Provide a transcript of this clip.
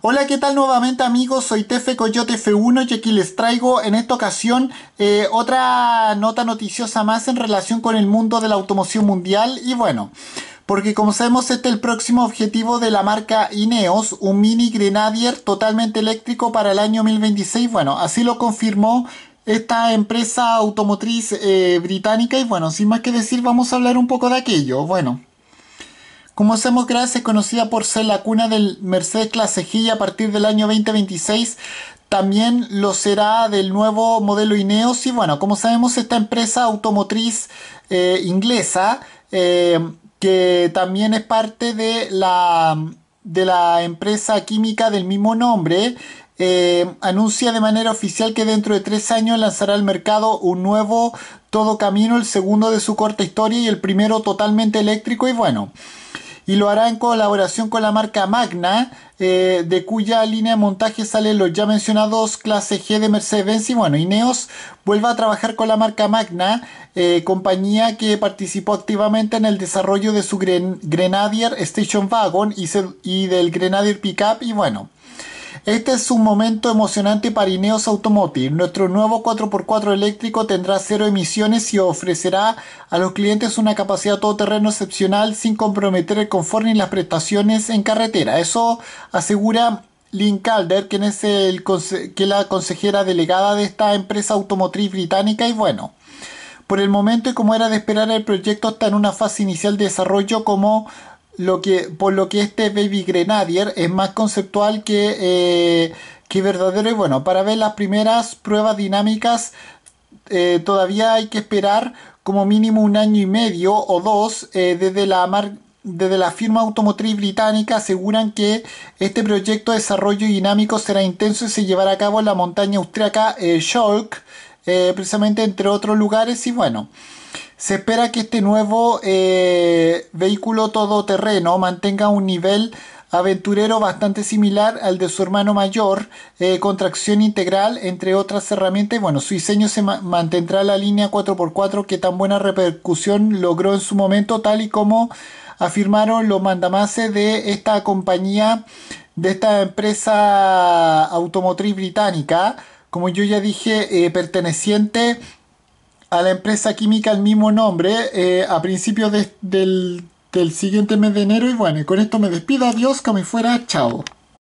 Hola, ¿qué tal nuevamente amigos? Soy Tefe Coyote F1 y aquí les traigo en esta ocasión eh, otra nota noticiosa más en relación con el mundo de la automoción mundial y bueno, porque como sabemos este es el próximo objetivo de la marca Ineos, un mini Grenadier totalmente eléctrico para el año 2026, bueno, así lo confirmó esta empresa automotriz eh, británica y bueno, sin más que decir vamos a hablar un poco de aquello, bueno. Como hacemos Gracias es conocida por ser la cuna del Mercedes Clase a partir del año 2026 también lo será del nuevo modelo Ineos. Y bueno, como sabemos, esta empresa automotriz eh, inglesa, eh, que también es parte de la, de la empresa química del mismo nombre, eh, anuncia de manera oficial que dentro de tres años lanzará al mercado un nuevo Todo Camino, el segundo de su corta historia y el primero totalmente eléctrico. Y bueno y lo hará en colaboración con la marca Magna, eh, de cuya línea de montaje salen los ya mencionados clase G de Mercedes-Benz y bueno, Ineos vuelve a trabajar con la marca Magna, eh, compañía que participó activamente en el desarrollo de su Grenadier Station Wagon y, y del Grenadier Pickup y bueno. Este es un momento emocionante para Ineos Automotive. Nuestro nuevo 4x4 eléctrico tendrá cero emisiones y ofrecerá a los clientes una capacidad todoterreno excepcional sin comprometer el confort ni las prestaciones en carretera. Eso asegura Lynn Calder, quien es el que es la consejera delegada de esta empresa automotriz británica y bueno. Por el momento y como era de esperar, el proyecto está en una fase inicial de desarrollo como que, por lo que este Baby Grenadier es más conceptual que, eh, verdadero y bueno, para ver las primeras pruebas dinámicas eh, todavía hay que esperar como mínimo un año y medio o dos eh, desde la desde la firma automotriz británica aseguran que este proyecto de desarrollo dinámico será intenso y se llevará a cabo en la montaña austriaca eh, Schalk, precisamente entre otros lugares. Y bueno, se espera que este nuevo eh, vehículo todoterreno mantenga un nivel aventurero bastante similar al de su hermano mayor, eh, con tracción integral, entre otras herramientas. Bueno, su diseño se mantendrá la línea 4x4 que tan buena repercusión logró en su momento, tal y como afirmaron los mandamases de esta compañía, de esta empresa automotriz británica. Como yo ya dije, eh, perteneciente a la empresa química el mismo nombre eh, a principios del, siguiente mes de enero. Y bueno, con esto me despido. Adiós, como fuera. Chao.